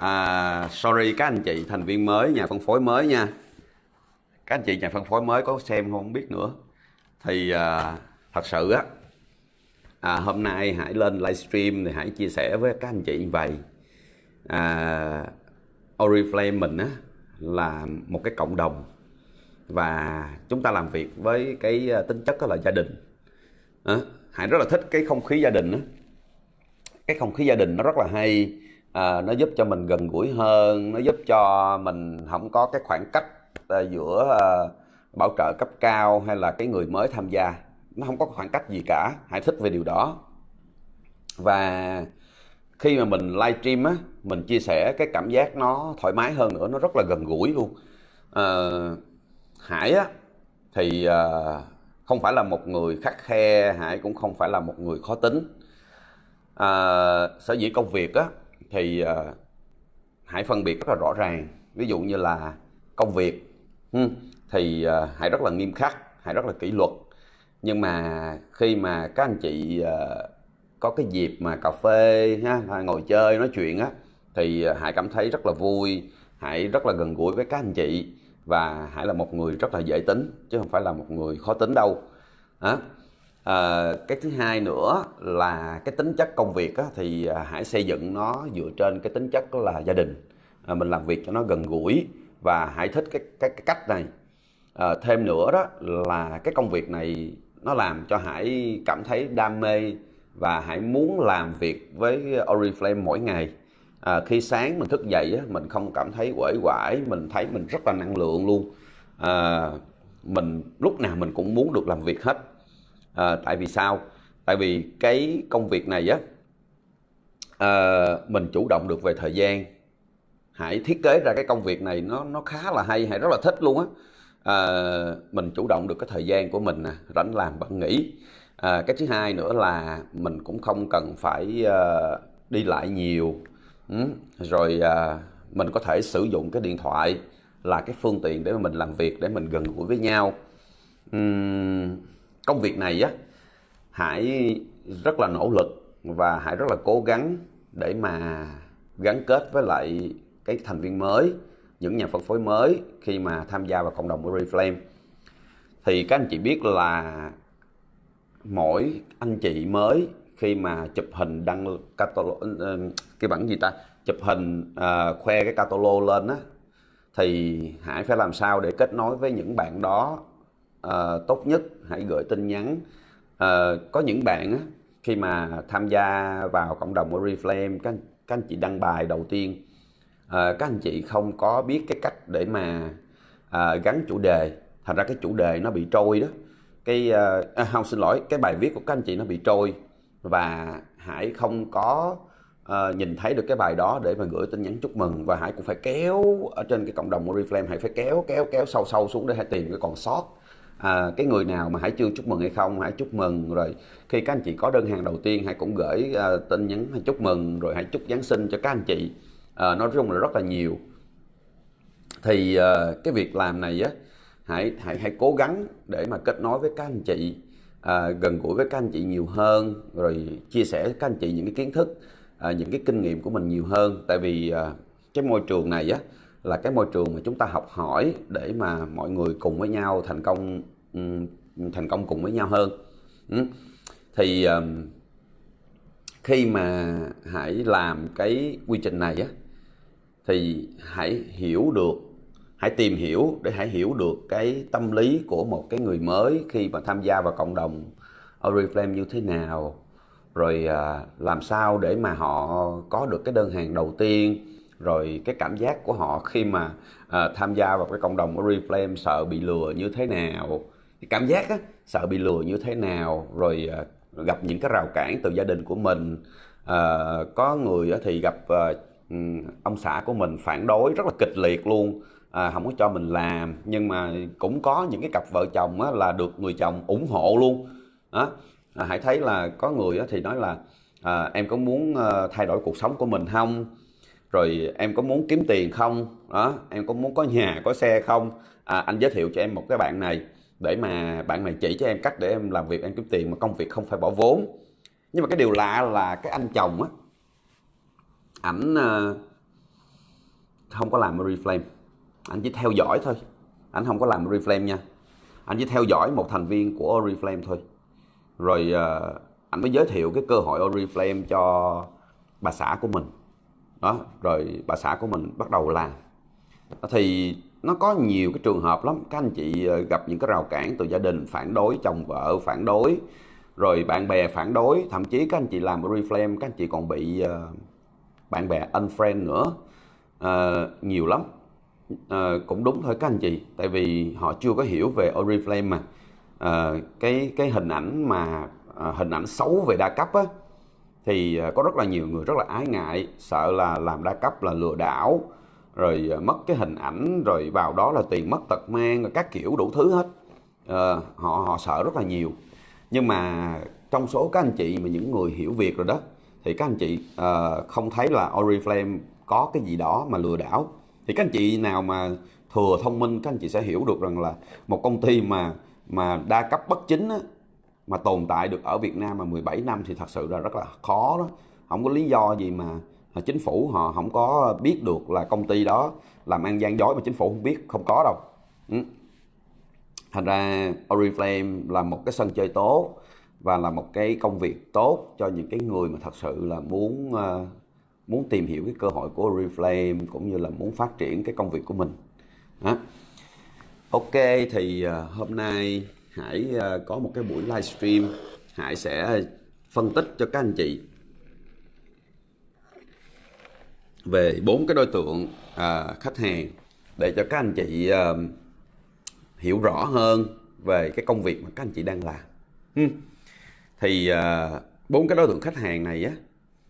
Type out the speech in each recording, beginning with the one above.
à, sorry các anh chị thành viên mới nhà phân phối mới nha các anh chị nhà phân phối mới có xem không, biết nữa thì à, thật sự á à, hôm nay hãy lên livestream thì hãy chia sẻ với các anh chị như vậy à, Oriflame mình á là một cái cộng đồng và chúng ta làm việc với cái à, tính chất đó là gia đình à, hãy rất là thích cái không khí gia đình á cái không khí gia đình nó rất là hay à, nó giúp cho mình gần gũi hơn nó giúp cho mình không có cái khoảng cách à, giữa à, bảo trợ cấp cao hay là cái người mới tham gia nó không có khoảng cách gì cả hãy thích về điều đó và khi mà mình live stream á mình chia sẻ cái cảm giác nó thoải mái hơn nữa nó rất là gần gũi luôn à, hải á thì à, không phải là một người khắc khe hải cũng không phải là một người khó tính à, sở dĩ công việc á thì uh, ờ, hãy phân biệt rất là rõ ràng ví dụ như là công việc thì uh, ờ, hãy rất là nghiêm khắc hãy rất là kỷ luật nhưng mà khi mà các anh chị uh, có cái dịp mà cà phê ha, ngồi chơi nói chuyện á thì hãy cảm thấy rất là vui hãy rất là gần gũi với các anh chị và hãy là một người rất là dễ tính chứ không phải là một người khó tính đâu à, À, cái thứ hai nữa là cái tính chất công việc á, thì à, hãy xây dựng nó dựa trên cái tính chất là gia đình à, mình làm việc cho nó gần gũi và hãy thích cái cái, cái cách này à, thêm nữa đó là cái công việc này nó làm cho hãy cảm thấy đam mê và hãy muốn làm việc với Oriflame mỗi ngày à, khi sáng mình thức dậy á, mình không cảm thấy uể oải mình thấy mình rất là năng lượng luôn à, mình lúc nào mình cũng muốn được làm việc hết à, tại vì sao tại vì cái công việc này á à, mình chủ động được về thời gian hãy thiết kế ra cái công việc này nó nó khá là hay hay rất là thích luôn á à, mình chủ động được cái thời gian của mình nè rảnh làm bận nghỉ à, cái thứ hai nữa là mình cũng không cần phải uh, đi lại nhiều ừ, rồi uh, mình có thể sử dụng cái điện thoại là cái phương tiện để mà mình làm việc để mình gần gũi với nhau uhm, công việc này á hãy rất là nỗ lực và hãy rất là cố gắng để mà gắn kết với lại cái thành viên mới những nhà phân phối mới khi mà tham gia vào cộng đồng của Reflame thì các anh chị biết là mỗi anh chị mới khi mà chụp hình đăng catalog ờ, cái bản gì ta chụp hình uh, khoe cái catalog lên á thì hãy phải làm sao để kết nối với những bạn đó uh, tốt nhất hãy gửi tin nhắn uh, có những bạn á, khi mà tham gia vào cộng đồng của Reflame các, các anh chị đăng bài đầu tiên uh, các anh chị không có biết cái cách để mà uh, gắn chủ đề thành ra cái chủ đề nó bị trôi đó cái uh, à, không xin lỗi cái bài viết của các anh chị nó bị trôi và hãy không có uh, nhìn thấy được cái bài đó để mà gửi tin nhắn chúc mừng và hãy cũng phải kéo ở trên cái cộng đồng của Reflame hãy phải kéo kéo kéo sâu sâu xuống để hãy tìm cái còn sót à, cái người nào mà hãy chưa chúc mừng hay không hãy chúc mừng rồi khi các anh chị có đơn hàng đầu tiên hãy cũng gửi à, tin nhắn hãy chúc mừng rồi hãy chúc giáng sinh cho các anh chị à, nói chung là rất là nhiều thì à, cái việc làm này á hãy hãy hãy cố gắng để mà kết nối với các anh chị à, gần gũi với các anh chị nhiều hơn rồi chia sẻ với các anh chị những cái kiến thức à, những cái kinh nghiệm của mình nhiều hơn tại vì à, cái môi trường này á là cái môi trường mà chúng ta học hỏi để mà mọi người cùng với nhau thành công ừ, thành công cùng với nhau hơn ừ. thì khi mà hãy làm cái quy trình này á thì hãy hiểu được hãy tìm hiểu để hãy hiểu được cái tâm lý của một cái người mới khi mà tham gia vào cộng đồng Oriflame như thế nào rồi à, làm sao để mà họ có được cái đơn hàng đầu tiên rồi cái cảm giác của họ khi mà uh, tham gia vào cái cộng đồng của Reflame sợ bị lừa như thế nào cái cảm giác á, sợ bị lừa như thế nào rồi uh, gặp những cái rào cản từ gia đình của mình uh, có người thì gặp uh, ông xã của mình phản đối rất là kịch liệt luôn à, không có cho mình làm nhưng mà cũng có những cái cặp vợ chồng á, là được người chồng ủng hộ luôn đó à, hãy thấy là có người thì nói là à, em có muốn à, thay đổi cuộc sống của mình không rồi em có muốn kiếm tiền không đó em có muốn có nhà có xe không à, anh giới thiệu cho em một cái bạn này để mà bạn này chỉ cho em cách để em làm việc em kiếm tiền mà công việc không phải bỏ vốn nhưng mà cái điều lạ là cái anh chồng á ảnh ờ, không có làm reflame anh chỉ theo dõi thôi anh không có làm reflame nha anh chỉ theo dõi một thành viên của oriflame thôi rồi anh ờ, mới giới thiệu cái cơ hội oriflame cho bà xã của mình đó rồi bà xã của mình bắt đầu làm thì nó có nhiều cái trường hợp lắm các anh chị ờ, gặp những cái rào cản từ gia đình phản đối chồng vợ phản đối rồi bạn bè phản đối thậm chí các anh chị làm reflame các anh chị còn bị ờ, bạn bè unfriend nữa uh, nhiều lắm uh, cũng đúng thôi các anh chị tại vì họ chưa có hiểu về oriflame mà uh, cái cái hình ảnh mà uh, hình ảnh xấu về đa cấp á thì à, có rất là nhiều người rất là ái ngại sợ là làm đa cấp là lừa đảo rồi à, mất cái hình ảnh rồi vào đó là tiền mất tật mang các kiểu đủ thứ hết à, họ họ sợ rất là nhiều nhưng mà trong số các anh chị mà những người hiểu việc rồi đó thì các anh chị à, không thấy là Oriflame có cái gì đó mà lừa đảo thì các anh chị nào mà thừa thông minh các anh chị sẽ hiểu được rằng là một công ty mà mà đa cấp bất chính á, mà tồn tại được ở Việt Nam mà 17 năm thì thật sự là rất là khó đó không có lý do gì mà chính phủ họ không có biết được là công ty đó làm ăn gian dối mà chính phủ không biết không có đâu ừ. thành ra Oriflame là một cái sân chơi tốt và là một cái công việc tốt cho những cái người mà thật sự là muốn ờ, muốn tìm hiểu cái cơ hội của Oriflame cũng như là muốn phát triển cái công việc của mình ok thì ờ, hôm nay Hải ờ, có một cái buổi livestream Hải sẽ phân tích cho các anh chị về bốn cái đối tượng à, khách hàng để cho các anh chị à, hiểu rõ hơn về cái công việc mà các anh chị đang làm. Ừ. Thì bốn à, cái đối tượng khách hàng này á,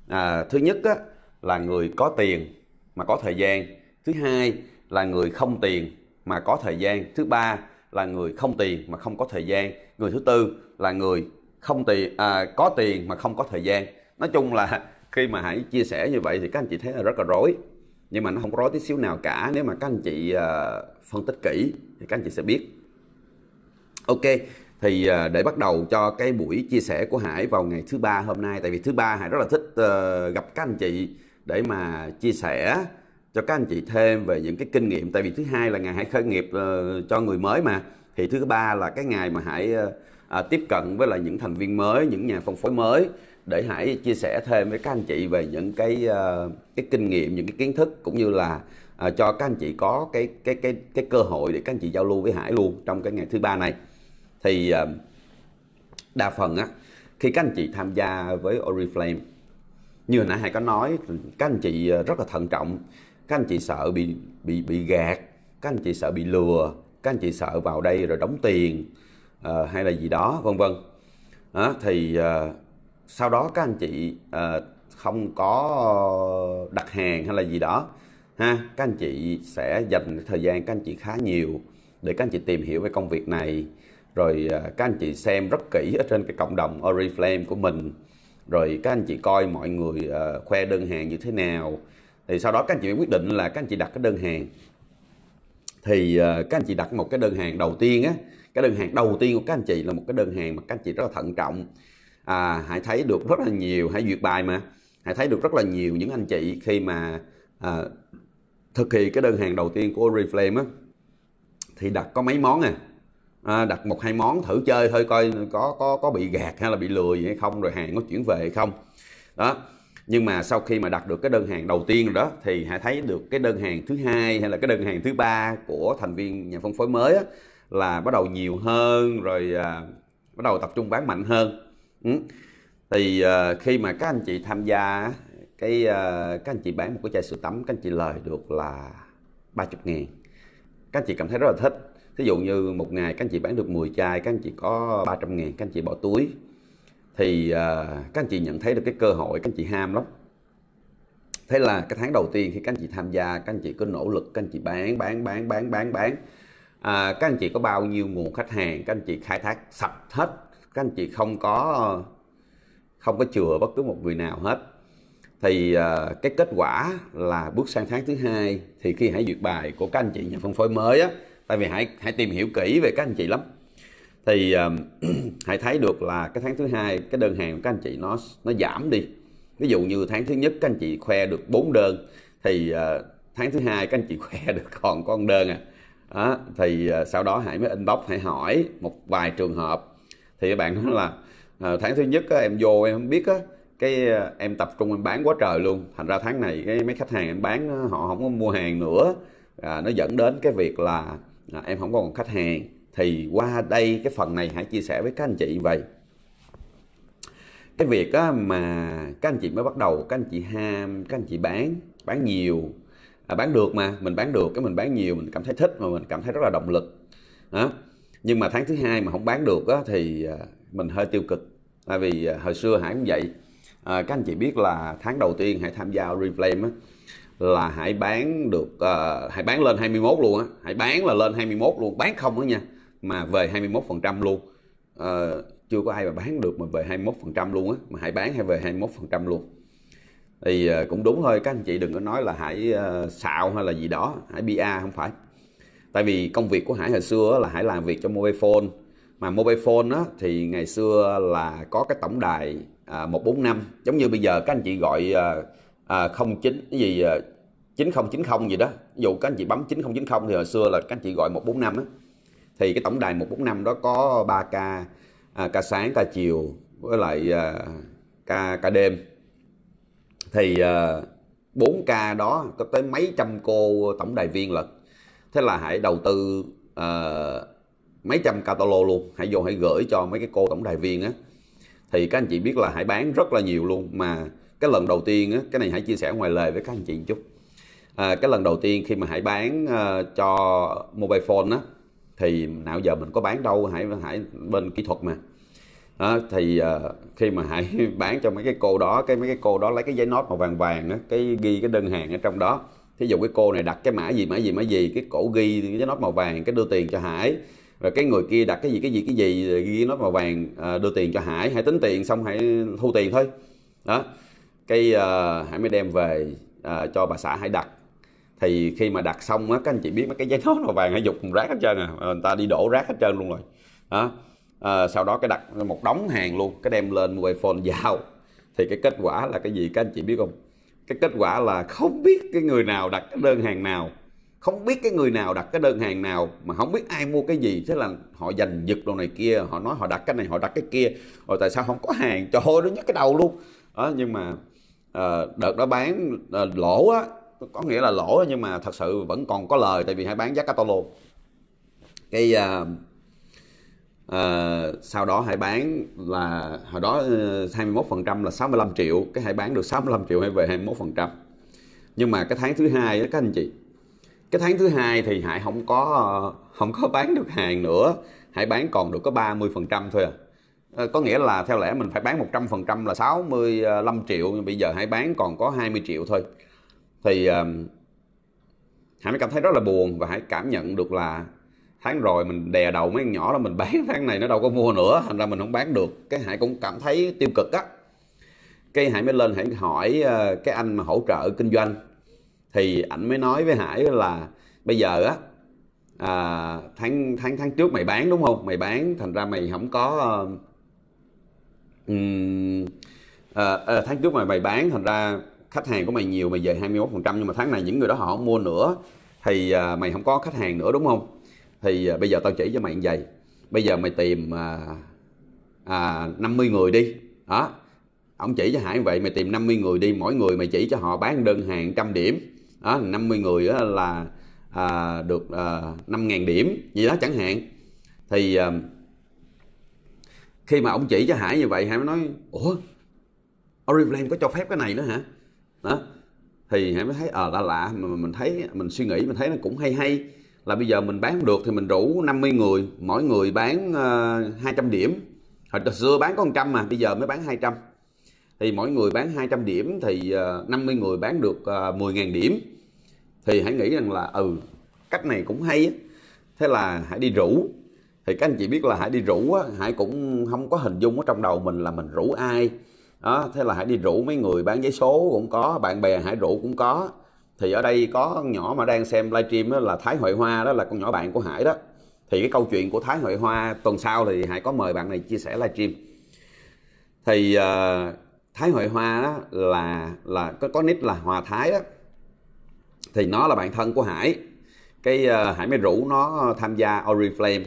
à, thứ nhất á là người có tiền mà có thời gian, thứ hai là người không tiền mà có thời gian, thứ ba là người không tiền mà không có thời gian người thứ tư là người không tiền à, có tiền mà không có thời gian nói chung là khi mà hãy chia sẻ như vậy thì các anh chị thấy là rất là rối nhưng mà nó không rối tí xíu nào cả nếu mà các anh chị uh, phân tích kỹ thì các anh chị sẽ biết ok thì uh, để bắt đầu cho cái buổi chia sẻ của hải vào ngày thứ ba hôm nay tại vì thứ ba hải rất là thích uh, gặp các anh chị để mà chia sẻ cho các anh chị thêm về những cái kinh nghiệm tại vì thứ hai là ngày hãy khởi nghiệp ờ, cho người mới mà thì thứ ba là cái ngày mà hãy ờ, à, tiếp cận với là những thành viên mới những nhà phân phối mới để hãy chia sẻ thêm với các anh chị về những cái uh, cái kinh nghiệm những cái kiến thức cũng như là uh, cho các anh chị có cái cái cái cái cơ hội để các anh chị giao lưu với Hải luôn trong cái ngày thứ ba này thì uh, đa phần á khi các anh chị tham gia với Oriflame như hồi nãy Hải có nói các anh chị rất là thận trọng các anh chị sợ bị bị bị gạt các anh chị sợ bị lừa các anh chị sợ vào đây rồi đóng tiền à, hay là gì đó vân vân à, thì à, sau đó các anh chị à, không có đặt hàng hay là gì đó ha các anh chị sẽ dành thời gian các anh chị khá nhiều để các anh chị tìm hiểu về công việc này rồi các anh chị xem rất kỹ ở trên cái cộng đồng Oriflame của mình rồi các anh chị coi mọi người khoe đơn hàng như thế nào thì sau đó các anh chị quyết định là các anh chị đặt cái đơn hàng thì ờ, các anh chị đặt một cái đơn hàng đầu tiên á cái đơn hàng đầu tiên của các anh chị là một cái đơn hàng mà các anh chị rất là thận trọng à, hãy thấy được rất là nhiều hãy duyệt bài mà hãy thấy được rất là nhiều những anh chị khi mà à, thực hiện cái đơn hàng đầu tiên của Oriflame á thì đặt có mấy món à à, đặt một hai món thử chơi thôi coi có có có bị gạt hay là bị lừa gì hay không rồi hàng có chuyển về hay không đó nhưng mà sau khi mà đặt được cái đơn hàng đầu tiên rồi đó thì hãy thấy được cái đơn hàng thứ hai hay là cái đơn hàng thứ ba của thành viên nhà phân phối mới á, là bắt đầu nhiều hơn rồi à, bắt đầu tập trung bán mạnh hơn ừ. thì à, khi mà các anh chị tham gia cái à, các anh chị bán một cái chai sữa tắm các anh chị lời được là 30 ngàn các anh chị cảm thấy rất là thích thí dụ như một ngày các anh chị bán được 10 chai các anh chị có 300 ngàn các anh chị bỏ túi thì à, các anh chị nhận thấy được cái cơ hội các anh chị ham lắm thế là cái tháng đầu tiên khi các anh chị tham gia các anh chị cứ nỗ lực các anh chị bán bán bán bán bán bán à, các anh chị có bao nhiêu nguồn khách hàng các anh chị khai thác sạch hết các anh chị không có không có chừa bất cứ một người nào hết thì uh, cái kết quả là bước sang tháng thứ hai thì khi hãy duyệt bài của các anh chị nhà phân phối mới á tại vì hãy hãy tìm hiểu kỹ về các anh chị lắm thì um, hãy thấy được là cái tháng thứ hai cái đơn hàng của các anh chị nó nó giảm đi ví dụ như tháng thứ nhất các anh chị khoe được bốn đơn thì uh, tháng thứ hai các anh chị khoe được còn con đơn à đó, thì uh, sau đó hãy mới inbox hãy hỏi một vài trường hợp thì các bạn nói là uh, tháng thứ nhất uh, em vô em không biết á cái uh, em tập trung em bán quá trời luôn thành ra tháng này cái mấy khách hàng em bán họ không có mua hàng nữa à, nó dẫn đến cái việc là à, em không còn khách hàng thì qua đây cái phần này hãy chia sẻ với các anh chị vậy cái việc á, mà các anh chị mới bắt đầu các anh chị ham các anh chị bán bán nhiều à, bán được mà mình bán được cái mình bán nhiều mình cảm thấy thích mà mình cảm thấy rất là động lực đó nhưng mà tháng thứ hai mà không bán được á, thì à, mình hơi tiêu cực tại vì à, hồi xưa hải cũng vậy à, các anh chị biết là tháng đầu tiên hãy tham gia reflame á, là hãy bán được uh, à, hãy bán lên 21 luôn á hãy bán là lên 21 luôn bán không đó nha mà về 21% luôn à, chưa có ai mà bán được mà về 21% luôn á mà hãy bán hay về 21% luôn thì ờ, cũng đúng thôi các anh chị đừng có nói là hãy ờ, xạo hay là gì đó hãy bia không phải tại vì công việc của hải hồi xưa là hải làm việc cho mobile phone mà mobile phone á, thì ngày xưa là có cái tổng đài à, 145 giống như bây giờ các anh chị gọi à, 09 cái gì 9090 gì đó ví dụ các anh chị bấm 9090 thì hồi xưa là các anh chị gọi 145 á thì cái tổng đài 145 đó có 3 ca à, ca sáng ca chiều với lại à, ca ca đêm thì à, 4 ca đó có tới mấy trăm cô tổng đài viên lận thế là hãy đầu tư à, mấy trăm catalog luôn hãy vô hãy gửi cho mấy cái cô tổng đài viên á thì các anh chị biết là hãy bán rất là nhiều luôn mà cái lần đầu tiên á, cái này hãy chia sẻ ngoài lề với các anh chị một chút à, cái lần đầu tiên khi mà hãy bán uh, cho mobile phone á thì nào giờ mình có bán đâu hải hải bên kỹ thuật mà đó, thì uh, khi mà hải bán cho mấy cái cô đó cái mấy cái cô đó lấy cái giấy nốt màu vàng vàng đó, cái ghi cái đơn hàng ở trong đó thí dụ cái cô này đặt cái mã gì mã gì mã gì cái cổ ghi cái giấy nốt màu vàng cái đưa tiền cho hải rồi cái người kia đặt cái gì cái gì cái gì ghi nốt màu vàng uh, đưa tiền cho hải hải tính tiền xong hải thu tiền thôi đó cái uh, hải mới đem về uh, cho bà xã hải đặt thì khi mà đặt xong á các anh chị biết mấy cái giấy nốt màu vàng hay dục rác hết trơn à ờ, người ta đi đổ rác hết trơn luôn rồi đó à, sau đó cái đặt một đống hàng luôn cái đem lên mobile phone vào thì cái kết quả là cái gì các anh chị biết không cái kết quả là không biết cái người nào đặt cái đơn hàng nào không biết cái người nào đặt cái đơn hàng nào mà không biết ai mua cái gì thế là họ giành giật đồ này kia họ nói họ đặt cái này họ đặt cái kia rồi tại sao không có hàng cho ơi nó nhức cái đầu luôn đó, nhưng mà à, đợt đó bán à, lỗ á có nghĩa là lỗ nhưng mà thật sự vẫn còn có lời tại vì hãy bán giá catalog cái uh, uh, sau đó hãy bán là hồi đó 21% ờ, là 65 triệu cái hãy bán được 65 triệu hay về 21% nhưng mà cái tháng thứ hai đó các anh chị cái tháng thứ hai thì hãy không có ờ, không có bán được hàng nữa hãy bán còn được có 30% thôi à ờ, có nghĩa là theo lẽ mình phải bán 100% là 65 triệu nhưng bây giờ hãy bán còn có 20 triệu thôi thì uh, um, hãy mới cảm thấy rất là buồn và hãy cảm nhận được là tháng rồi mình đè đầu mấy con nhỏ là mình bán tháng này nó đâu có mua nữa thành ra mình không bán được cái hãy cũng cảm thấy tiêu cực á cái hải mới lên hải hỏi uh, cái anh mà hỗ trợ kinh doanh thì ảnh mới nói với hải là bây giờ á à, tháng tháng tháng trước mày bán đúng không mày bán thành ra mày không có uh, uh, uh, tháng trước mày mày bán thành ra khách hàng của mày nhiều mày về 21% nhưng mà tháng này những người đó họ không mua nữa thì à, mày không có khách hàng nữa đúng không thì à, bây giờ tao chỉ cho mày như vậy bây giờ mày tìm à, à, 50 người đi đó ông chỉ cho Hải vậy mày tìm 50 người đi mỗi người mày chỉ cho họ bán đơn hàng trăm điểm đó 50 người đó là à, được à, 5.000 điểm gì đó chẳng hạn thì à, khi mà ông chỉ cho Hải như vậy Hải mới nói Ủa Oriflame có cho phép cái này nữa hả đó thì hãy mới thấy ờ à, lạ lạ mà mình thấy mình suy nghĩ mình thấy nó cũng hay hay là bây giờ mình bán được thì mình rủ 50 người mỗi người bán uh, ờ, 200 điểm hồi xưa bán có 100 mà bây giờ mới bán 200 thì mỗi người bán 200 điểm thì uh, ờ, 50 người bán được uh, ờ, 10.000 điểm thì hãy nghĩ rằng là ừ cách này cũng hay á. thế là hãy đi rủ thì các anh chị biết là hãy đi rủ á, hãy cũng không có hình dung ở trong đầu mình là mình rủ ai đó thế là hãy đi rủ mấy người bán giấy số cũng có bạn bè hãy rủ cũng có thì ở đây có con nhỏ mà đang xem livestream đó là Thái Huệ Hoa đó là con nhỏ bạn của Hải đó thì cái câu chuyện của Thái Huệ Hoa tuần sau thì Hải có mời bạn này chia sẻ livestream thì uh, Thái Huệ Hoa đó là là có, có nick là Hòa Thái đó thì nó là bạn thân của Hải cái uh, Hải mới rủ nó tham gia Oriflame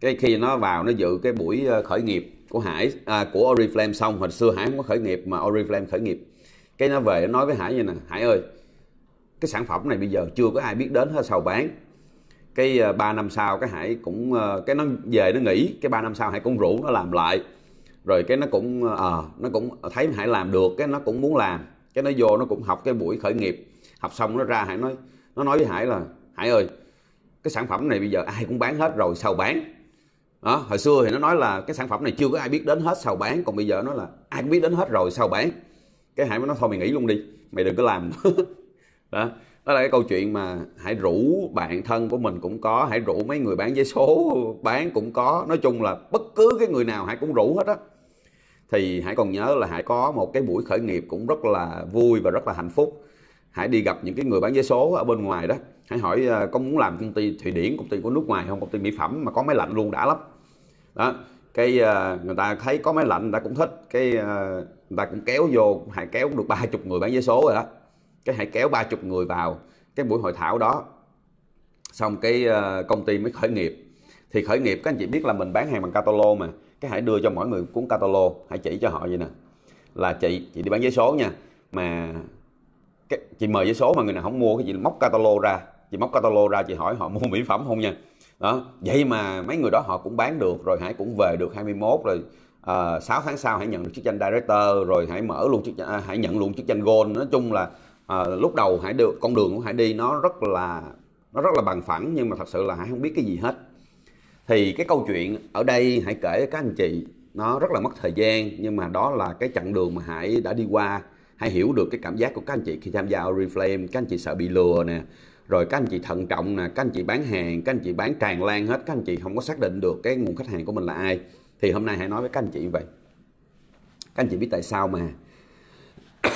cái khi nó vào nó dự cái buổi ờ, khởi nghiệp của Hải à, của Oriflame xong hồi xưa Hải không có khởi nghiệp mà Oriflame khởi nghiệp cái nó về nó nói với Hải như nè Hải ơi cái sản phẩm này bây giờ chưa có ai biết đến hết sao bán cái uh, à, 3 năm sau cái Hải cũng uh, cái nó về nó nghỉ cái 3 năm sau Hải cũng rủ nó làm lại rồi cái nó cũng à, nó cũng thấy Hải làm được cái nó cũng muốn làm cái nó vô nó cũng học cái buổi khởi nghiệp học xong nó ra Hải nói nó nói với Hải là Hải ơi cái sản phẩm này bây giờ ai cũng bán hết rồi sao bán đó hồi xưa thì nó nói là cái sản phẩm này chưa có ai biết đến hết sao bán còn bây giờ nó là ai biết đến hết rồi sao bán cái hải mới nói thôi mày nghĩ luôn đi mày đừng có làm đó đó là cái câu chuyện mà hãy rủ bạn thân của mình cũng có hãy rủ mấy người bán giấy số bán cũng có nói chung là bất cứ cái người nào hãy cũng rủ hết á thì hãy còn nhớ là hãy có một cái buổi khởi nghiệp cũng rất là vui và rất là hạnh phúc hãy đi gặp những cái người bán giấy số ở bên ngoài đó hãy hỏi ờ, có muốn làm công ty thụy điển công ty của nước ngoài không công ty mỹ phẩm mà có máy lạnh luôn đã lắm đó cái ờ, người ta thấy có máy lạnh người ta cũng thích cái ờ, người ta cũng kéo vô hãy kéo được ba chục người bán vé số rồi đó cái hãy kéo ba chục người vào cái buổi hội thảo đó xong cái công ty mới khởi nghiệp thì khởi nghiệp các anh chị biết là mình bán hàng bằng catalog mà cái hãy đưa cho mỗi người cuốn catalog hãy chỉ cho họ vậy nè là chị chị đi bán giấy số nha mà cái, chị mời giấy số mà người nào không mua cái chị móc catalog ra chị móc catalog ra chị hỏi họ mua mỹ phẩm không nha đó vậy mà mấy người đó họ cũng bán được rồi hải cũng về được 21 rồi à, 6 tháng sau hãy nhận được chức danh director rồi hãy mở luôn chức à, hãy nhận luôn chức danh gold nói chung là à, lúc đầu hãy được con đường của hãy đi nó rất là nó rất là bằng phẳng nhưng mà thật sự là hãy không biết cái gì hết thì cái câu chuyện ở đây hãy kể các anh chị nó rất là mất thời gian nhưng mà đó là cái chặng đường mà hải đã đi qua hãy hiểu được cái cảm giác của các anh chị khi tham gia Oriflame các anh chị sợ bị lừa nè rồi các anh chị thận trọng là các anh chị bán hàng các anh chị bán tràn lan hết các anh chị không có xác định được cái nguồn khách hàng của mình là ai thì hôm nay hãy nói với các anh chị vậy các anh chị biết tại sao mà các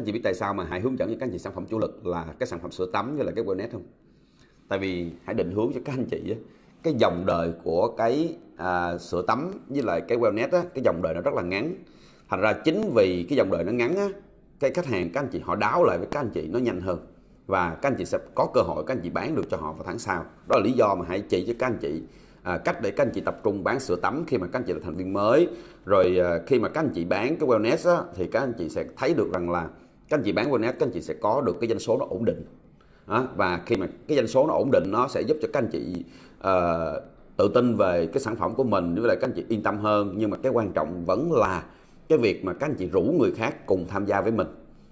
anh chị biết tại sao mà hãy hướng dẫn cho các anh chị sản phẩm chủ lực là cái sản phẩm sữa tắm với là cái wellness không tại vì hãy định hướng cho các anh chị á, cái dòng đời của cái à, sữa tắm với lại cái wellness á, cái dòng đời nó rất là ngắn thành ra chính vì cái dòng đời nó ngắn á, cái khách hàng các anh chị họ đáo lại với các anh chị nó nhanh hơn và các anh chị sẽ có cơ hội các anh chị bán được cho họ vào tháng sau đó là lý do mà hãy chỉ cho các anh chị à, cách để các anh chị tập trung bán sữa tắm khi mà các anh chị là thành viên mới rồi à, khi mà các anh chị bán cái wellness á, thì các anh chị sẽ thấy được rằng là các anh chị bán wellness các anh chị sẽ có được cái doanh số nó ổn định à, và khi mà cái doanh số nó ổn định nó sẽ giúp cho các anh chị à, tự tin về cái sản phẩm của mình với lại các anh chị yên tâm hơn nhưng mà cái quan trọng vẫn là cái việc mà các anh chị rủ người khác cùng tham gia với mình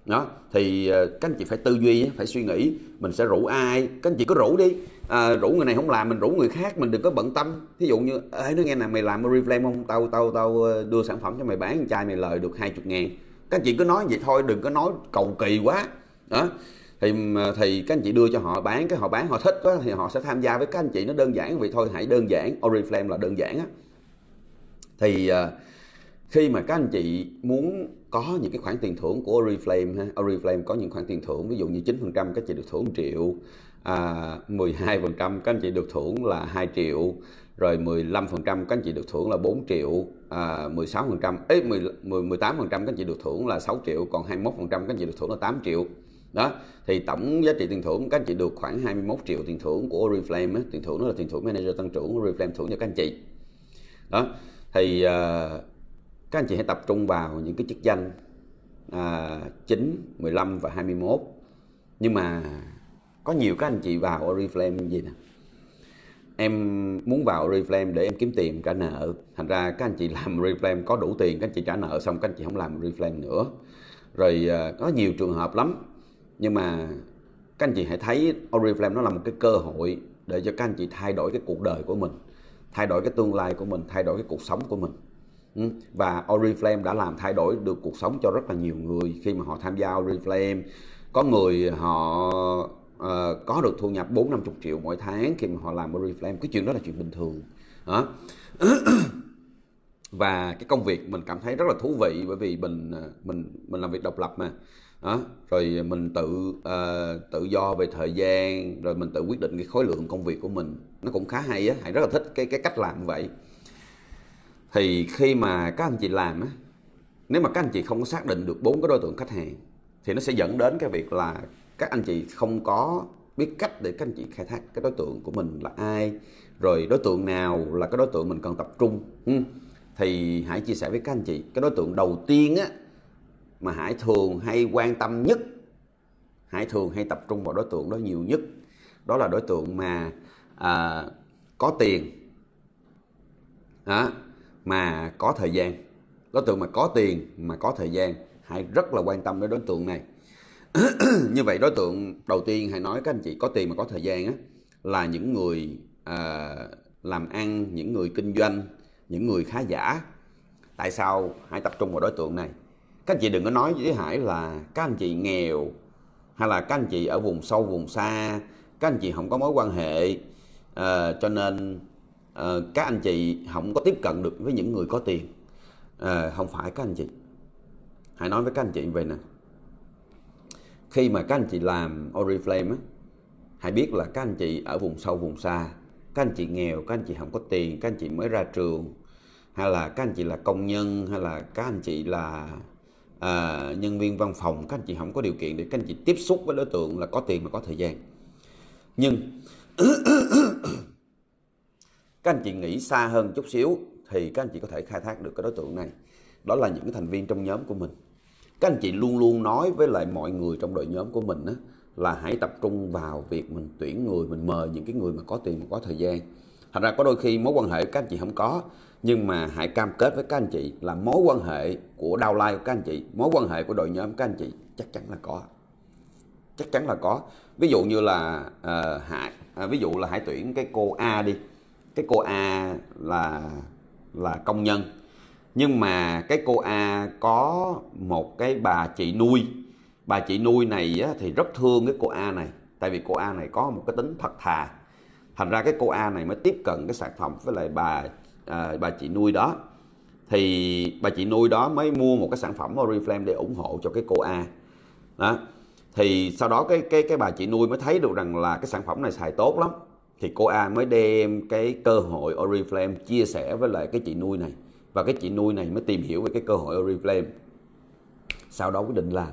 đó thì ờ, các anh chị phải tư duy phải suy nghĩ mình sẽ rủ ai các anh chị cứ rủ đi à, rủ người này không làm mình rủ người khác mình đừng có bận tâm thí dụ như ê nó nghe nè mày làm reflame không tao tao tao ờ, đưa sản phẩm cho mày bán chai mày lời được 20 ngàn các anh chị cứ nói vậy thôi đừng có nói cầu kỳ quá đó thì ờ, thì các anh chị đưa cho họ bán cái họ bán họ thích quá thì họ sẽ tham gia với các anh chị nó đơn giản vậy thôi hãy đơn giản oriflame là đơn giản á thì uh, khi mà các anh chị muốn có những cái khoản tiền thưởng của Oriflame ha, Oriflame có những khoản tiền thưởng ví dụ như 9% các chị được thưởng 1 triệu, à, 12% các anh chị được thưởng là 2 triệu, rồi 15% các anh chị được thưởng là 4 triệu, à, 16% ấy 10, 18% các anh chị được thưởng là 6 triệu, còn 21% các anh chị được thưởng là 8 triệu. Đó, thì tổng giá trị tiền thưởng các anh chị được khoảng 21 triệu tiền thưởng của Oriflame, tiền thưởng đó là tiền thưởng manager tăng trưởng Oriflame thưởng cho các anh chị. Đó. Thì uh, các anh chị hãy tập trung vào những cái chức danh à, 9, 15 và 21 nhưng mà có nhiều các anh chị vào Oriflame gì nè em muốn vào Oriflame để em kiếm tiền trả nợ thành ra các anh chị làm Oriflame có đủ tiền các anh chị trả nợ xong các anh chị không làm Oriflame nữa rồi à, có nhiều trường hợp lắm nhưng mà các anh chị hãy thấy Oriflame nó là một cái cơ hội để cho các anh chị thay đổi cái cuộc đời của mình thay đổi cái tương lai của mình thay đổi cái cuộc sống của mình Ừ, và Oriflame đã làm thay đổi được cuộc sống cho rất là nhiều người khi mà họ tham gia Oriflame có người họ uh, có được thu nhập bốn năm chục triệu mỗi tháng khi mà họ làm Oriflame cái chuyện đó là chuyện bình thường đó. và cái công việc mình cảm thấy rất là thú vị bởi vì mình ờ, mình mình làm việc độc lập mà đó. rồi mình tự uh, tự do về thời gian rồi mình tự quyết định cái khối lượng công việc của mình nó cũng khá hay á hãy rất là thích cái cái cách làm như vậy thì khi mà các anh chị làm á nếu mà các anh chị không có xác định được bốn cái đối tượng khách hàng thì nó sẽ dẫn đến cái việc là các anh chị không có biết cách để các anh chị khai thác cái đối tượng của mình là ai rồi đối tượng nào là cái đối tượng mình cần tập trung ừ. thì hãy chia sẻ với các anh chị cái đối tượng đầu tiên á mà hải thường hay quan tâm nhất hải thường hay tập trung vào đối tượng đó nhiều nhất đó là đối tượng mà à, có tiền đó, mà có thời gian đối tượng mà có tiền mà có thời gian hãy rất là quan tâm đến đối tượng này như vậy đối tượng đầu tiên hãy nói các anh chị có tiền mà có thời gian á, là những người à, làm ăn những người kinh doanh những người khá giả tại sao hãy tập trung vào đối tượng này các anh chị đừng có nói với hải là các anh chị nghèo hay là các anh chị ở vùng sâu vùng xa các anh chị không có mối quan hệ à, cho nên các anh chị không có tiếp cận được với những người có tiền à, không phải các anh chị hãy nói với các anh chị về nè khi mà các anh chị làm oriflame á hãy biết là các anh chị ở vùng sâu vùng xa các anh chị nghèo các anh chị không có tiền các anh chị mới ra trường hay là các anh chị là công nhân hay là các anh chị là à, nhân viên văn phòng các anh chị không có điều kiện để các anh chị tiếp xúc với đối tượng là có tiền mà có thời gian nhưng các anh chị nghĩ xa hơn chút xíu thì các anh chị có thể khai thác được cái đối tượng này đó là những cái thành viên trong nhóm của mình các anh chị luôn luôn nói với lại mọi người trong đội nhóm của mình á, là hãy tập trung vào việc mình tuyển người mình mời những cái người mà có tiền mà có thời gian thành ra có đôi khi mối quan hệ các anh chị không có nhưng mà hãy cam kết với các anh chị là mối quan hệ của đau lai của các anh chị mối quan hệ của đội nhóm các anh chị chắc chắn là có chắc chắn là có ví dụ như là uh, ờ, hãy à, ví dụ là hãy tuyển cái cô a đi cái cô A là là công nhân nhưng mà cái cô A có một cái bà chị nuôi bà chị nuôi này á, thì rất thương cái cô A này tại vì cô A này có một cái tính thật thà thành ra cái cô A này mới tiếp cận cái sản phẩm với lại bà à, bà chị nuôi đó thì bà chị nuôi đó mới mua một cái sản phẩm Oriflame để ủng hộ cho cái cô A đó thì sau đó cái cái cái bà chị nuôi mới thấy được rằng là cái sản phẩm này xài tốt lắm thì cô A mới đem cái cơ hội Oriflame chia sẻ với lại cái chị nuôi này và cái chị nuôi này mới tìm hiểu về cái cơ hội Oriflame sau đó quyết định làm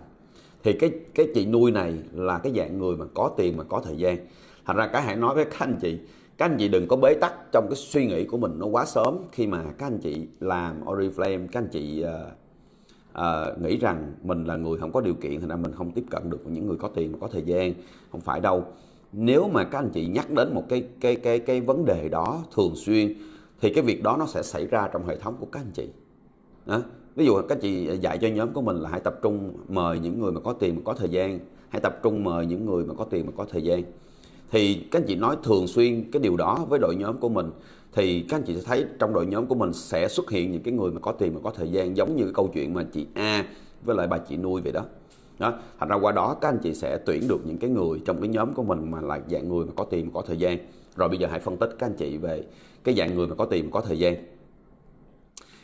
thì cái cái chị nuôi này là cái dạng người mà có tiền mà có thời gian thành ra cả hãy nói với các anh chị các anh chị đừng có bế tắc trong cái suy nghĩ của mình nó quá sớm khi mà các anh chị làm Oriflame các anh chị uh, uh, nghĩ rằng mình là người không có điều kiện thành ra mình không tiếp cận được những người có tiền mà có thời gian không phải đâu nếu mà các anh chị nhắc đến một cái cái cái cái vấn đề đó thường xuyên thì cái việc đó nó sẽ xảy ra trong hệ thống của các anh chị đó. ví dụ các chị dạy cho nhóm của mình là hãy tập trung mời những người mà có tiền mà có thời gian hãy tập trung mời những người mà có tiền mà có thời gian thì các anh chị nói thường xuyên cái điều đó với đội nhóm của mình thì các anh chị sẽ thấy trong đội nhóm của mình sẽ xuất hiện những cái người mà có tiền mà có thời gian giống như cái câu chuyện mà chị A với lại bà chị nuôi vậy đó đó thành ra qua đó các anh chị sẽ tuyển được những cái người trong cái nhóm của mình mà là dạng người mà có tiền mà có thời gian rồi bây giờ hãy phân tích các anh chị về cái dạng người mà có tiền mà có thời gian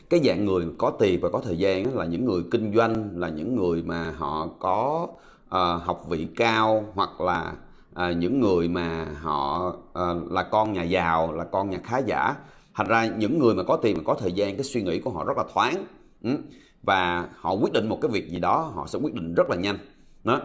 cái dạng người có tiền và có thời gian là những người kinh doanh là những người mà họ có uh, học vị cao hoặc là uh, những người mà họ uh, là con nhà giàu là con nhà khá giả thành ra những người mà có tiền mà có thời gian cái suy nghĩ của họ rất là thoáng ừ và họ quyết định một cái việc gì đó họ sẽ quyết định rất là nhanh đó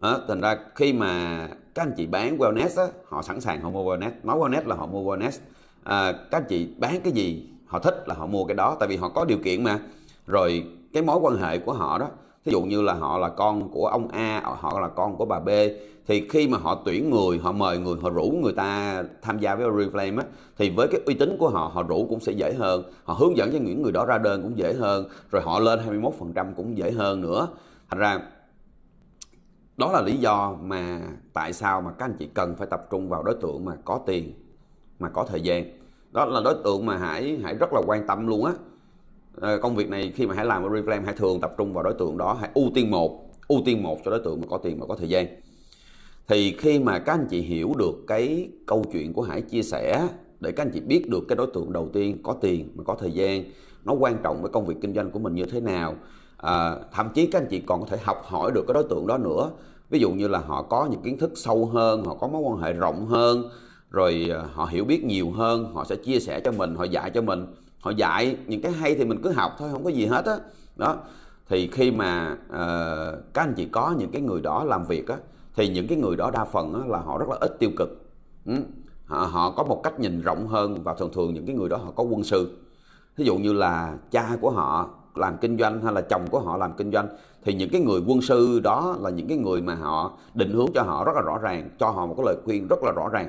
à, thành ra khi mà các anh chị bán wellness á, họ sẵn sàng họ mua wellness nói wellness là họ mua wellness à, các anh chị bán cái gì họ thích là họ mua cái đó tại vì họ có điều kiện mà rồi cái mối quan hệ của họ đó thí dụ như là họ là con của ông A họ là con của bà B thì khi mà họ tuyển người họ mời người họ rủ người ta tham gia với Oriflame á thì với cái uy tín của họ họ rủ cũng sẽ dễ hơn họ hướng dẫn cho những người đó ra đơn cũng dễ hơn rồi họ lên 21% cũng dễ hơn nữa thành ra đó là lý do mà tại sao mà các anh chị cần phải tập trung vào đối tượng mà có tiền mà có thời gian đó là đối tượng mà hải hải rất là quan tâm luôn á Ờ, công việc này khi mà hãy làm reframe hãy thường tập trung vào đối tượng đó hãy ưu tiên một ưu tiên một cho đối tượng mà có tiền mà có thời gian thì khi mà các anh chị hiểu được cái câu chuyện của hải chia sẻ để các anh chị biết được cái đối tượng đầu tiên có tiền mà có thời gian nó quan trọng với công việc kinh doanh của mình như thế nào à, thậm chí các anh chị còn có thể học hỏi được cái đối tượng đó nữa ví dụ như là họ có những kiến thức sâu hơn họ có mối quan hệ rộng hơn rồi ờ, họ hiểu biết nhiều hơn họ sẽ chia sẻ cho mình họ dạy cho mình họ dạy những cái hay thì mình cứ học thôi không có gì hết á đó. đó thì khi mà uh, các anh chị có những cái người đó làm việc á thì những cái người đó đa phần á, là họ rất là ít tiêu cực ừ. họ, họ có một cách nhìn rộng hơn và thường thường những cái người đó họ có quân sư ví dụ như là cha của họ làm kinh doanh hay là chồng của họ làm kinh doanh thì những cái người quân sư đó là những cái người mà họ định hướng cho họ rất là rõ ràng cho họ một cái lời khuyên rất là rõ ràng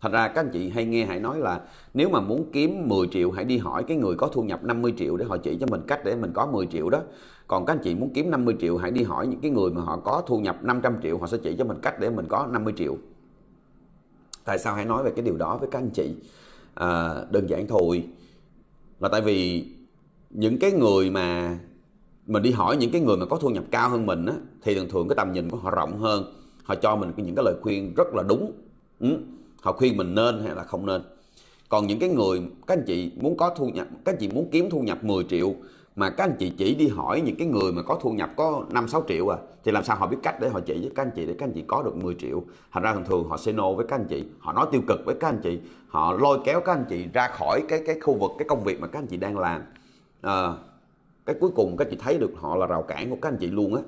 Thật ra các anh chị hay nghe hãy nói là nếu mà muốn kiếm 10 triệu hãy đi hỏi cái người có thu nhập 50 triệu để họ chỉ cho mình cách để mình có 10 triệu đó. Còn các anh chị muốn kiếm 50 triệu hãy đi hỏi những cái người mà họ có thu nhập 500 triệu họ sẽ chỉ cho mình cách để mình có 50 triệu. Tại sao hãy nói về cái điều đó với các anh chị? À, đơn giản thôi là tại vì những cái người mà mình đi hỏi những cái người mà có thu nhập cao hơn mình á, thì thường thường cái tầm nhìn của họ rộng hơn họ cho mình những cái lời khuyên rất là đúng ừ họ khuyên mình nên hay là không nên còn những cái người các anh chị muốn có thu nhập các anh chị muốn kiếm thu nhập 10 triệu mà các anh chị chỉ đi hỏi những cái người mà có thu nhập có 5 6 triệu à thì làm sao họ biết cách để họ chỉ với các anh chị để các anh chị có được 10 triệu. Thành ra thường thường họ say no với các anh chị, họ nói tiêu cực với các anh chị, họ lôi kéo các anh chị ra khỏi cái cái khu vực cái công việc mà các anh chị đang làm. À, cái cuối cùng các anh chị thấy được họ là rào cản của các anh chị luôn á.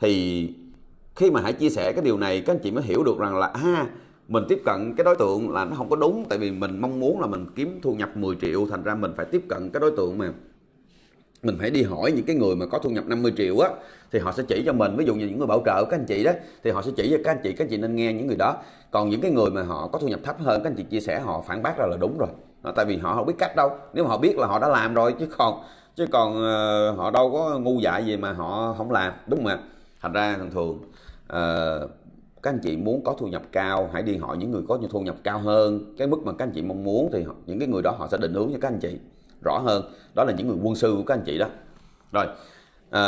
Thì khi mà hãy chia sẻ cái điều này các anh chị mới hiểu được rằng là ha à, mình tiếp cận cái đối tượng là nó không có đúng tại vì mình mong muốn là mình kiếm thu nhập 10 triệu thành ra mình phải tiếp cận cái đối tượng mà mình phải đi hỏi những cái người mà có thu nhập 50 triệu á thì họ sẽ chỉ cho mình ví dụ như những người bảo trợ các anh chị đó thì họ sẽ chỉ cho các anh chị các anh chị nên nghe những người đó còn những cái người mà họ có thu nhập thấp hơn các anh chị chia sẻ họ phản bác ra là đúng rồi tại vì họ không biết cách đâu nếu mà họ biết là họ đã làm rồi chứ còn chứ còn uh, họ đâu có ngu dại gì mà họ không làm đúng không ạ thành ra thường thường uh, các anh chị muốn có thu nhập cao hãy đi hỏi những người có thu nhập cao hơn cái mức mà các anh chị mong muốn thì những cái người đó họ sẽ định hướng cho các anh chị rõ hơn đó là những người quân sư của các anh chị đó rồi à,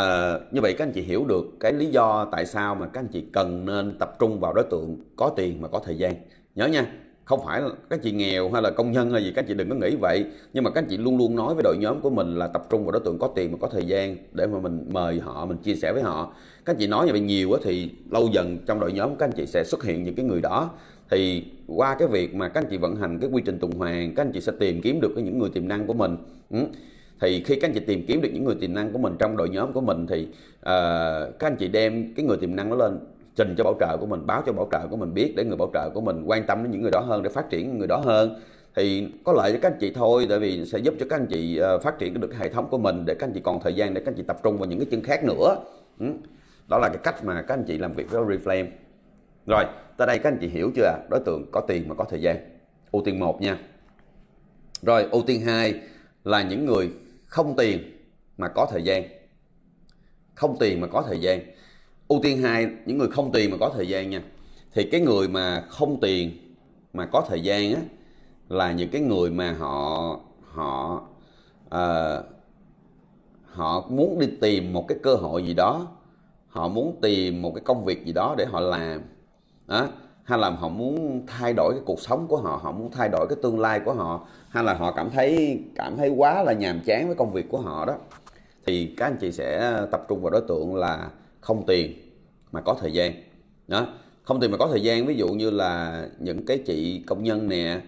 như vậy các anh chị hiểu được cái lý do tại sao mà các anh chị cần nên tập trung vào đối tượng có tiền mà có thời gian nhớ nha không phải là các chị nghèo hay là công nhân hay gì các chị đừng có nghĩ vậy nhưng mà các chị luôn luôn nói với đội nhóm của mình là tập trung vào đối tượng có tiền mà có thời gian để mà mình mời họ mình chia sẻ với họ các anh chị nói như vậy nhiều quá thì lâu dần trong đội nhóm các anh chị sẽ xuất hiện những cái người đó thì qua cái việc mà các anh chị vận hành cái quy trình tuần hoàn các anh chị sẽ tìm kiếm được những người tiềm năng của mình ừ. thì khi các anh chị tìm kiếm được những người tiềm năng của mình trong đội nhóm của mình thì uh, các anh chị đem cái người tiềm năng đó lên trình cho bảo trợ của mình báo cho bảo trợ của mình biết để người bảo trợ của mình quan tâm đến những người đó hơn để phát triển người đó hơn thì có lợi cho các anh chị thôi tại vì sẽ giúp cho các anh chị ờ, phát triển được cái hệ thống của mình để các anh chị còn thời gian để các anh chị tập trung vào những cái chân khác nữa ừ đó là cái cách mà các anh chị làm việc với Oriflame rồi tới đây các anh chị hiểu chưa đối tượng có tiền mà có thời gian ưu tiên một nha rồi ưu tiên hai là những người không tiền mà có thời gian không tiền mà có thời gian ưu tiên hai những người không tiền mà có thời gian nha thì cái người mà không tiền mà có thời gian á là những cái người mà họ họ uh, họ muốn đi tìm một cái cơ hội gì đó họ muốn tìm một cái công việc gì đó để họ làm đó. hay là họ muốn thay đổi cái cuộc sống của họ họ muốn thay đổi cái tương lai của họ hay là họ cảm thấy cảm thấy quá là nhàm chán với công việc của họ đó thì các anh chị sẽ tập trung vào đối tượng là không tiền mà có thời gian đó không tiền mà có thời gian ví dụ như là những cái chị công nhân nè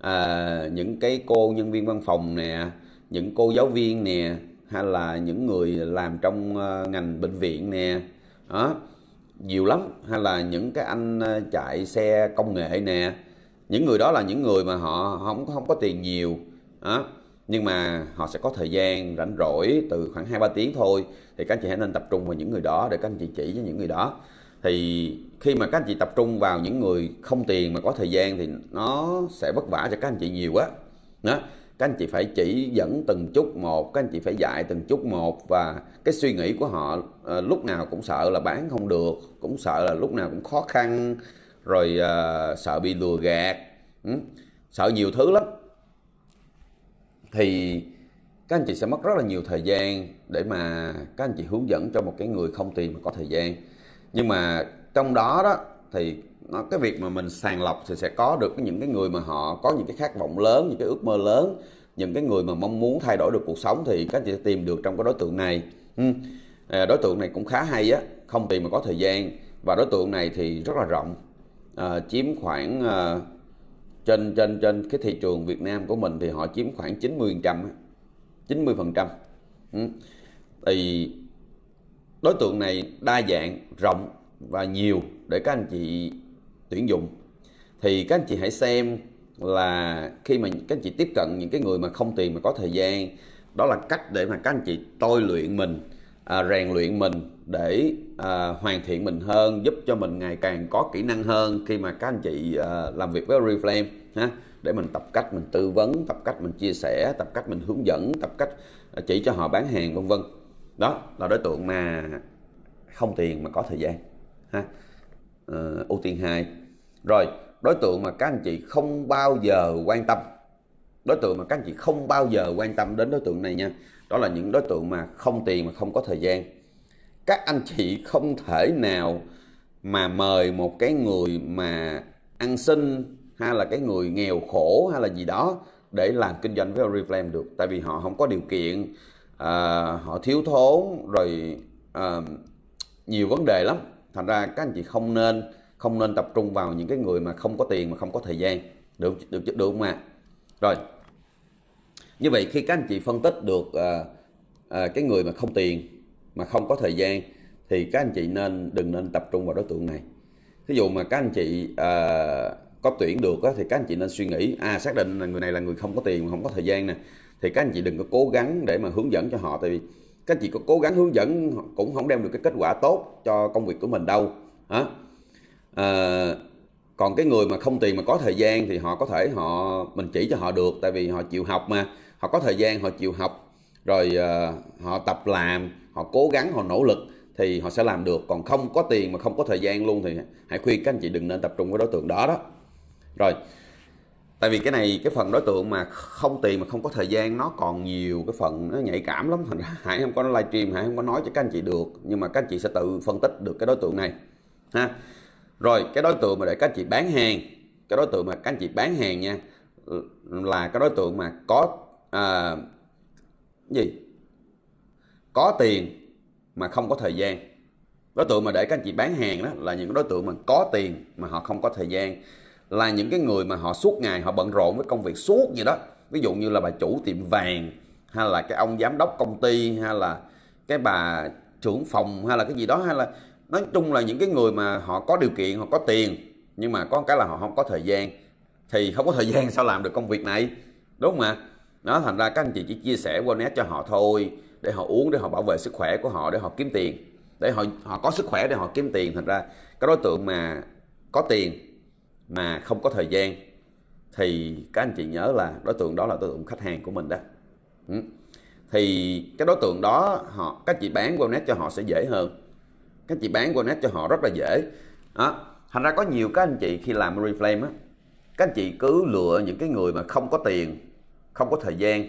à, những cái cô nhân viên văn phòng nè những cô giáo viên nè hay là những người làm trong ờ, ngành bệnh viện nè đó nhiều lắm hay là những cái anh ờ, chạy xe công nghệ nè những người đó là những người mà họ không không có tiền nhiều đó nhưng mà họ sẽ có thời gian rảnh rỗi từ khoảng 2 3 tiếng thôi thì các anh chị hãy nên tập trung vào những người đó để các anh chị chỉ với những người đó. Thì khi mà các anh chị tập trung vào những người không tiền mà có thời gian thì nó sẽ vất vả cho các anh chị nhiều quá. Đó các anh chị phải chỉ dẫn từng chút một các anh chị phải dạy từng chút một và cái suy nghĩ của họ à, lúc nào cũng sợ là bán không được cũng sợ là lúc nào cũng khó khăn rồi à, sợ bị lừa gạt ừ? sợ nhiều thứ lắm thì các anh chị sẽ mất rất là nhiều thời gian để mà các anh chị hướng dẫn cho một cái người không tiền mà có thời gian nhưng mà trong đó đó thì nó cái việc mà mình sàng lọc thì sẽ có được những cái người mà họ có những cái khát vọng lớn những cái ước mơ lớn những cái người mà mong muốn thay đổi được cuộc sống thì các chị sẽ tìm được trong cái đối tượng này ừ. à, đối tượng này cũng khá hay á không tìm mà có thời gian và đối tượng này thì rất là rộng à, chiếm khoảng à, trên trên trên cái thị trường Việt Nam của mình thì họ chiếm khoảng 90% 90% trăm. Ừ. thì đối tượng này đa dạng rộng và nhiều để các anh chị tuyển dụng thì các anh chị hãy xem là khi mà các anh chị tiếp cận những cái người mà không tiền mà có thời gian đó là cách để mà các anh chị tôi luyện mình à, rèn luyện mình để à, hoàn thiện mình hơn giúp cho mình ngày càng có kỹ năng hơn khi mà các anh chị à, làm việc với Reflame ha để mình tập cách mình tư vấn tập cách mình chia sẻ tập cách mình hướng dẫn tập cách à, chỉ cho họ bán hàng vân vân đó là đối tượng mà không tiền mà có thời gian ha uh, ưu tiên 2 rồi đối tượng mà các anh chị không bao giờ quan tâm đối tượng mà các anh chị không bao giờ quan tâm đến đối tượng này nha đó là những đối tượng mà không tiền mà không có thời gian các anh chị không thể nào mà mời một cái người mà ăn xin hay là cái người nghèo khổ hay là gì đó để làm kinh doanh với Oriflame được tại vì họ không có điều kiện uh, họ thiếu thốn rồi uh, nhiều vấn đề lắm thành ra các anh chị không nên không nên tập trung vào những cái người mà không có tiền mà không có thời gian được được được không ạ rồi như vậy khi các anh chị phân tích được à, à, cái người mà không tiền mà không có thời gian thì các anh chị nên đừng nên tập trung vào đối tượng này ví dụ mà các anh chị à, có tuyển được á, thì các anh chị nên suy nghĩ à xác định là người này là người không có tiền mà không có thời gian nè thì các anh chị đừng có cố gắng để mà hướng dẫn cho họ tại vì các chị có cố gắng hướng dẫn cũng không đem được cái kết quả tốt cho công việc của mình đâu hả à, còn cái người mà không tiền mà có thời gian thì họ có thể họ mình chỉ cho họ được tại vì họ chịu học mà họ có thời gian họ chịu học rồi uh, họ tập làm họ cố gắng họ nỗ lực thì họ sẽ làm được còn không có tiền mà không có thời gian luôn thì hãy khuyên các anh chị đừng nên tập trung với đối tượng đó đó rồi tại vì cái này cái phần đối tượng mà không tiền mà không có thời gian nó còn nhiều cái phần nó nhạy cảm lắm thành ra hải không có livestream hải không có nói cho các anh chị được nhưng mà các anh chị sẽ tự phân tích được cái đối tượng này ha rồi cái đối tượng mà để các anh chị bán hàng cái đối tượng mà các anh chị bán hàng nha là cái đối tượng mà có à, gì có tiền mà không có thời gian đối tượng mà để các anh chị bán hàng đó là những đối tượng mà có tiền mà họ không có thời gian là những cái người mà họ suốt ngày họ bận rộn với công việc suốt gì đó ví dụ như là bà chủ tiệm vàng hay là cái ông giám đốc công ty hay là cái bà trưởng phòng hay là cái gì đó hay là nói chung là những cái người mà họ có điều kiện họ có tiền nhưng mà có cái là họ không có thời gian thì không có thời gian sao làm được công việc này đúng không ạ nó thành ra các anh chị chỉ chia sẻ qua nét cho họ thôi để họ uống để họ bảo vệ sức khỏe của họ để họ kiếm tiền để họ họ có sức khỏe để họ kiếm tiền thành ra cái đối tượng mà có tiền mà không có thời gian thì các anh chị nhớ là đối tượng đó là đối tượng khách hàng của mình đó ừ. thì cái đối tượng đó họ các chị bán wellness cho họ sẽ dễ hơn các chị bán wellness cho họ rất là dễ đó. thành ra có nhiều các anh chị khi làm reflame á các anh chị cứ lựa những cái người mà không có tiền không có thời gian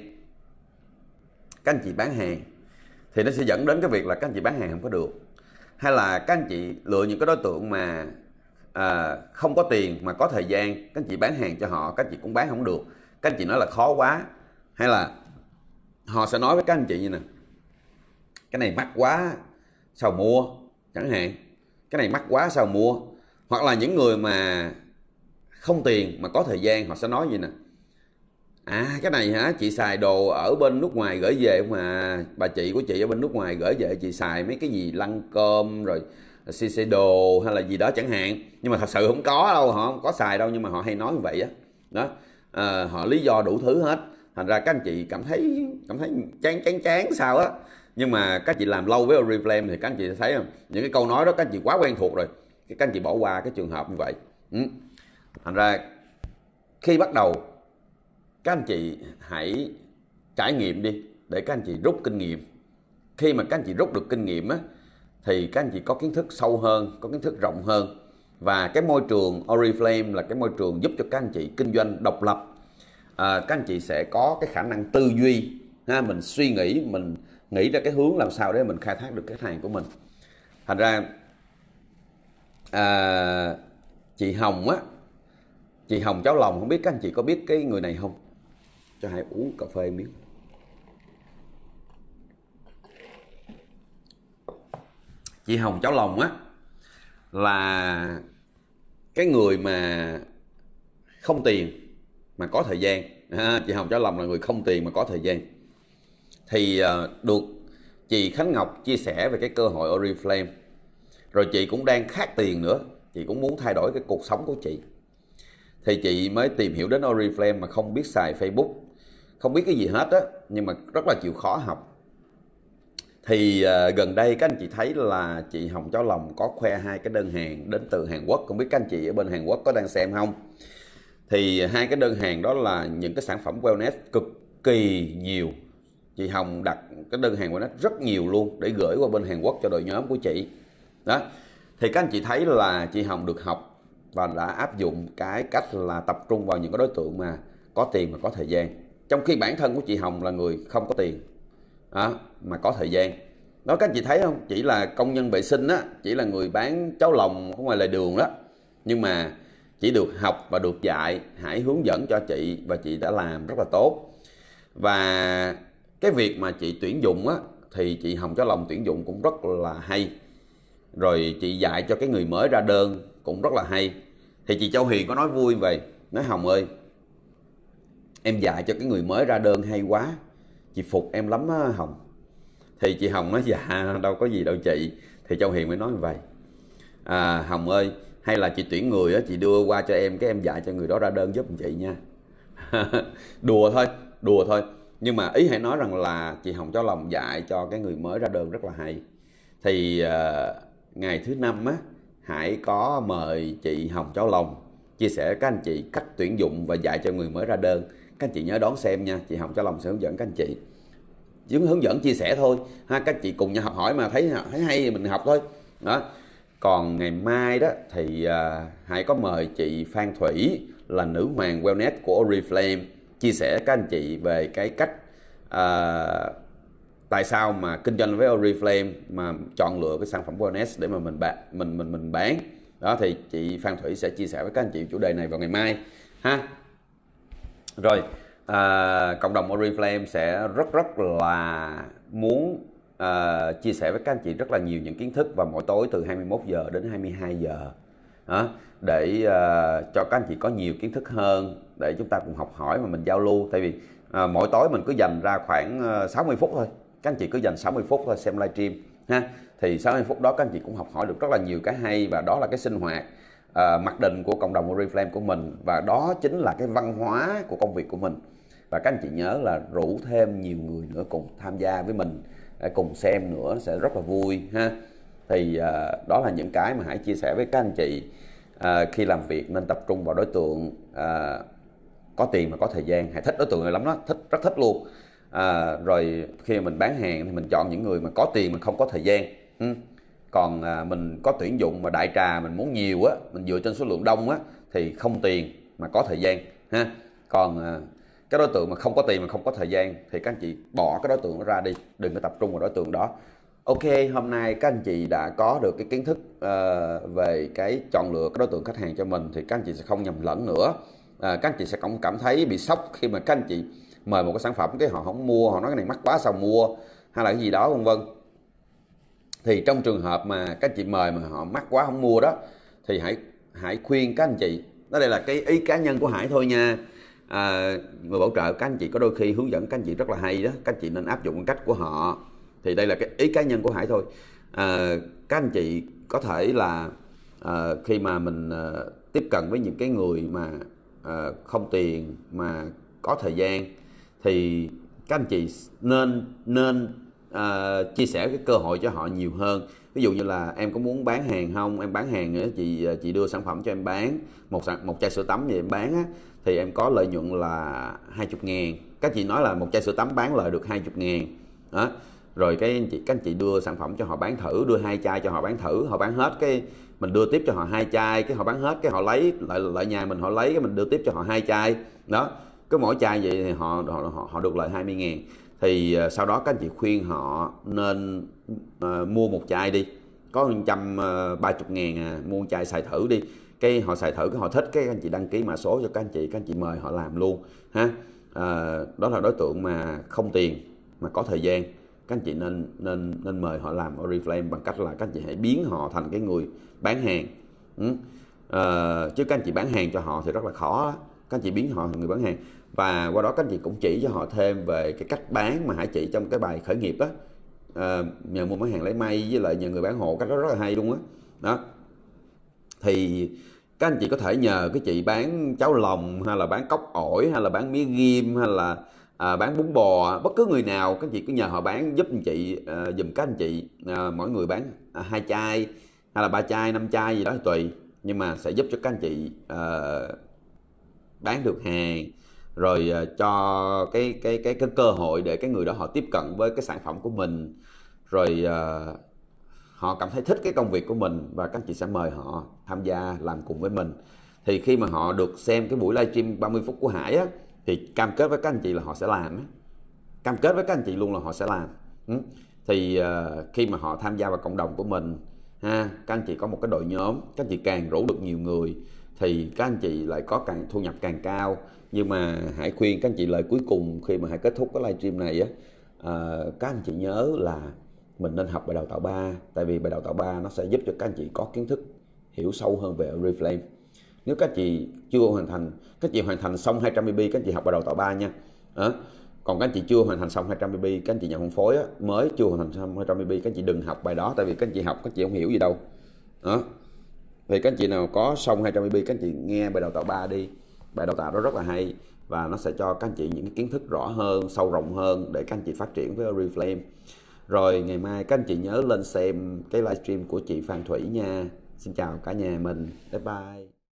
các anh chị bán hàng thì nó sẽ dẫn đến cái việc là các anh chị bán hàng không có được hay là các anh chị lựa những cái đối tượng mà à, không có tiền mà có thời gian các anh chị bán hàng cho họ các anh chị cũng bán không được các anh chị nói là khó quá hay là họ sẽ nói với các anh chị như nè cái này mắc quá sao mua chẳng hạn cái này mắc quá sao mua hoặc là những người mà không tiền mà có thời gian họ sẽ nói gì nè à cái này hả chị xài đồ ở bên nước ngoài gửi về mà bà chị của chị ở bên nước ngoài gửi về chị xài mấy cái gì lăn cơm rồi cc đồ hay là gì đó chẳng hạn nhưng mà thật sự không có đâu họ không có xài đâu nhưng mà họ hay nói như vậy á đó, đó. Ờ, à, họ lý do đủ thứ hết thành ra các anh chị cảm thấy cảm thấy chán chán chán sao á nhưng mà các chị làm lâu với Oriflame thì các anh chị thấy không những cái câu nói đó các anh chị quá quen thuộc rồi các anh chị bỏ qua cái trường hợp như vậy ừ. thành ra khi bắt đầu các anh chị hãy trải nghiệm đi để các anh chị rút kinh nghiệm khi mà các anh chị rút được kinh nghiệm á thì các anh chị có kiến thức sâu hơn có kiến thức rộng hơn và cái môi trường Oriflame là cái môi trường giúp cho các anh chị kinh doanh độc lập à, các anh chị sẽ có cái khả năng tư duy ha mình suy nghĩ mình nghĩ ra cái hướng làm sao để mình khai thác được khách hàng của mình thành ra à, chị Hồng á chị Hồng cháu lòng không biết các anh chị có biết cái người này không cho hãy uống cà phê miếng chị hồng cháu lòng á là cái người mà không tiền mà có thời gian à, chị hồng cháu lòng là người không tiền mà có thời gian thì uh, được chị khánh ngọc chia sẻ về cái cơ hội oriflame rồi chị cũng đang khát tiền nữa chị cũng muốn thay đổi cái cuộc sống của chị thì chị mới tìm hiểu đến oriflame mà không biết xài facebook không biết cái gì hết á nhưng mà rất là chịu khó học thì uh, gần đây các anh chị thấy là chị Hồng cháu Lòng có khoe hai cái đơn hàng đến từ Hàn Quốc không biết các anh chị ở bên Hàn Quốc có đang xem không thì hai cái đơn hàng đó là những cái sản phẩm wellness cực kỳ nhiều chị Hồng đặt cái đơn hàng wellness rất nhiều luôn để gửi qua bên Hàn Quốc cho đội nhóm của chị đó thì các anh chị thấy là chị Hồng được học và đã áp dụng cái cách là tập trung vào những cái đối tượng mà có tiền và có thời gian trong khi bản thân của chị Hồng là người không có tiền à, mà có thời gian đó các chị thấy không chỉ là công nhân vệ sinh á chỉ là người bán cháo lòng ở ngoài lề đường đó nhưng mà chỉ được học và được dạy hãy hướng dẫn cho chị và chị đã làm rất là tốt và cái việc mà chị tuyển dụng á thì chị hồng cháo lòng tuyển dụng cũng rất là hay rồi chị dạy cho cái người mới ra đơn cũng rất là hay thì chị châu hiền có nói vui về nói hồng ơi em dạy cho cái người mới ra đơn hay quá chị phục em lắm á hồng thì chị hồng nói dạ đâu có gì đâu chị thì châu hiền mới nói như vậy à, hồng ơi hay là chị tuyển người á chị đưa qua cho em cái em dạy cho người đó ra đơn giúp chị nha đùa thôi đùa thôi nhưng mà ý hãy nói rằng là chị hồng cho lòng dạy cho cái người mới ra đơn rất là hay thì uh, ngày thứ năm á hãy có mời chị hồng cháu lòng chia sẻ các anh chị cách tuyển dụng và dạy cho người mới ra đơn các anh chị nhớ đón xem nha chị hồng cháu lòng sẽ hướng dẫn các anh chị chỉ hướng dẫn chia sẻ thôi ha các chị cùng nhau học hỏi mà thấy thấy hay thì mình học thôi đó còn ngày mai đó thì à, hãy có mời chị Phan Thủy là nữ hoàng wellness của Oriflame chia sẻ các anh chị về cái cách à, tại sao mà kinh doanh với Oriflame mà chọn lựa cái sản phẩm wellness để mà mình bán mình mình mình bán đó thì chị Phan Thủy sẽ chia sẻ với các anh chị chủ đề này vào ngày mai ha rồi à, cộng đồng Oriflame sẽ rất rất là muốn à, chia sẻ với các anh chị rất là nhiều những kiến thức vào mỗi tối từ 21 giờ đến 22 giờ đó, để à, cho các anh chị có nhiều kiến thức hơn để chúng ta cùng học hỏi mà mình giao lưu tại vì à, mỗi tối mình cứ dành ra khoảng 60 phút thôi các anh chị cứ dành 60 phút thôi xem livestream ha thì 60 phút đó các anh chị cũng học hỏi được rất là nhiều cái hay và đó là cái sinh hoạt à, mặc định của cộng đồng Oriflame của mình và đó chính là cái văn hóa của công việc của mình và các anh chị nhớ là rủ thêm nhiều người nữa cùng tham gia với mình à, cùng xem nữa sẽ rất là vui ha thì à, đó là những cái mà hãy chia sẻ với các anh chị à, khi làm việc nên tập trung vào đối tượng à, có tiền mà có thời gian hãy thích đối tượng này lắm đó thích rất thích luôn à, rồi khi mình bán hàng thì mình chọn những người mà có tiền mà không có thời gian ừ. còn à, mình có tuyển dụng mà đại trà mình muốn nhiều á mình dựa trên số lượng đông á thì không tiền mà có thời gian ha còn à, cái đối tượng mà không có tiền mà không có thời gian thì các anh chị bỏ cái đối tượng đó ra đi đừng có tập trung vào đối tượng đó ok hôm nay các anh chị đã có được cái kiến thức uh, về cái chọn lựa cái đối tượng khách hàng cho mình thì các anh chị sẽ không nhầm lẫn nữa uh, các anh chị sẽ không cảm thấy bị sốc khi mà các anh chị mời một cái sản phẩm cái họ không mua họ nói cái này mắc quá sao mua hay là cái gì đó vân vân thì trong trường hợp mà các anh chị mời mà họ mắc quá không mua đó thì hãy hãy khuyên các anh chị đó đây là cái ý cá nhân của hải thôi nha à, người bảo trợ các anh chị có đôi khi hướng dẫn các anh chị rất là hay đó các anh chị nên áp dụng cách của họ thì đây là cái ý cá nhân của hải thôi à, các anh chị có thể là à, khi mà mình à, tiếp cận với những cái người mà à, không tiền mà có thời gian thì các anh chị nên nên uh, chia sẻ cái cơ hội cho họ nhiều hơn ví dụ như là em có muốn bán hàng không em bán hàng nữa chị à, chị đưa sản phẩm cho em bán một một chai sữa tắm gì em bán á thì em có lợi nhuận là 20 ngàn các chị nói là một chai sữa tắm bán lời được 20 ngàn đó rồi cái anh chị các anh chị đưa sản phẩm cho họ bán thử đưa hai chai cho họ bán thử họ bán hết cái mình đưa tiếp cho họ hai chai cái họ bán hết cái họ lấy lại lại nhà mình họ lấy cái mình đưa tiếp cho họ hai chai đó cứ mỗi chai vậy thì họ họ, họ họ được lợi 20 ngàn thì ờ, sau đó các anh chị khuyên họ nên ờ, mua một chai đi có ờ, ba chục ngàn à, mua chai xài thử đi cái họ xài thử cái họ thích cái anh chị đăng ký mã số cho các anh chị các anh chị mời họ làm luôn ha à, đó là đối tượng mà không tiền mà có thời gian các anh chị nên nên nên mời họ làm oriflame bằng cách là các anh chị hãy biến họ thành cái người bán hàng ừ. à, chứ các anh chị bán hàng cho họ thì rất là khó các anh chị biến họ thành người bán hàng và qua đó các anh chị cũng chỉ cho họ thêm về cái cách bán mà Hải chỉ trong cái bài khởi nghiệp á à, nhờ mua bán hàng lấy may với lại nhờ người bán hộ cách đó rất là hay luôn á đó. đó thì các anh chị có thể nhờ cái chị bán cháo lòng hay là bán cốc ổi hay là bán mía ghim hay là à, bán bún bò bất cứ người nào các anh chị cứ nhờ họ bán giúp anh chị à, ờ, dùm các anh chị à, mỗi người bán à, hai chai hay là ba chai năm chai gì đó tùy nhưng mà sẽ giúp cho các anh chị à, bán được hàng rồi ờ, cho cái cái cái cái cơ hội để cái người đó họ tiếp cận với cái sản phẩm của mình rồi ờ, họ cảm thấy thích cái công việc của mình và các chị sẽ mời họ tham gia làm cùng với mình thì khi mà họ được xem cái buổi livestream 30 phút của Hải á thì cam kết với các anh chị là họ sẽ làm á. cam kết với các anh chị luôn là họ sẽ làm ừ. thì ờ, khi mà họ tham gia vào cộng đồng của mình ha các anh chị có một cái đội nhóm các anh chị càng rủ được nhiều người thì các anh chị lại có càng thu nhập càng cao nhưng mà hãy khuyên các anh chị lời cuối cùng khi mà hãy kết thúc cái livestream này á các anh chị nhớ là mình nên học bài đào tạo 3 tại vì bài đào tạo 3 nó sẽ giúp cho các anh chị có kiến thức hiểu sâu hơn về Oriflame nếu các chị chưa hoàn thành các chị hoàn thành xong 200 BB các chị học bài đào tạo 3 nha à, còn các chị chưa hoàn thành xong 200 BB các chị nhà phân phối á, mới chưa hoàn thành xong 200 BB các chị đừng học bài đó tại vì các chị học các chị không hiểu gì đâu đó à thì các anh chị nào có xong 200 MB các anh chị nghe bài đào tạo 3 đi bài đào tạo đó rất là hay và nó sẽ cho các anh chị những kiến thức rõ hơn sâu rộng hơn để các anh chị phát triển với Oriflame rồi ngày mai các anh chị nhớ lên xem cái livestream của chị Phan Thủy nha xin chào cả nhà mình bye bye